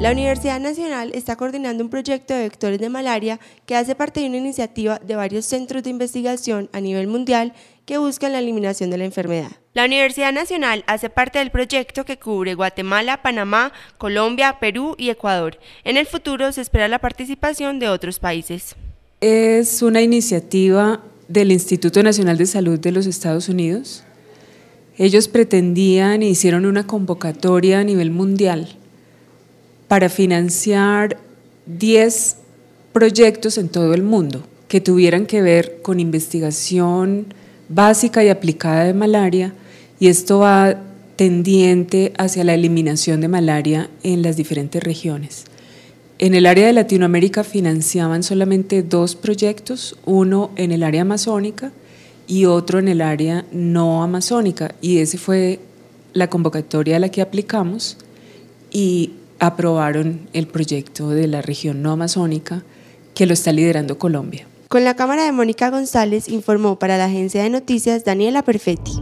La Universidad Nacional está coordinando un proyecto de vectores de malaria que hace parte de una iniciativa de varios centros de investigación a nivel mundial que buscan la eliminación de la enfermedad. La Universidad Nacional hace parte del proyecto que cubre Guatemala, Panamá, Colombia, Perú y Ecuador. En el futuro se espera la participación de otros países. Es una iniciativa del Instituto Nacional de Salud de los Estados Unidos. Ellos pretendían e hicieron una convocatoria a nivel mundial para financiar 10 proyectos en todo el mundo que tuvieran que ver con investigación básica y aplicada de malaria y esto va tendiente hacia la eliminación de malaria en las diferentes regiones. En el área de Latinoamérica financiaban solamente dos proyectos, uno en el área amazónica y otro en el área no amazónica, y ese fue la convocatoria a la que aplicamos, y aprobaron el proyecto de la región no amazónica que lo está liderando Colombia. Con la cámara de Mónica González informó para la agencia de noticias Daniela Perfetti.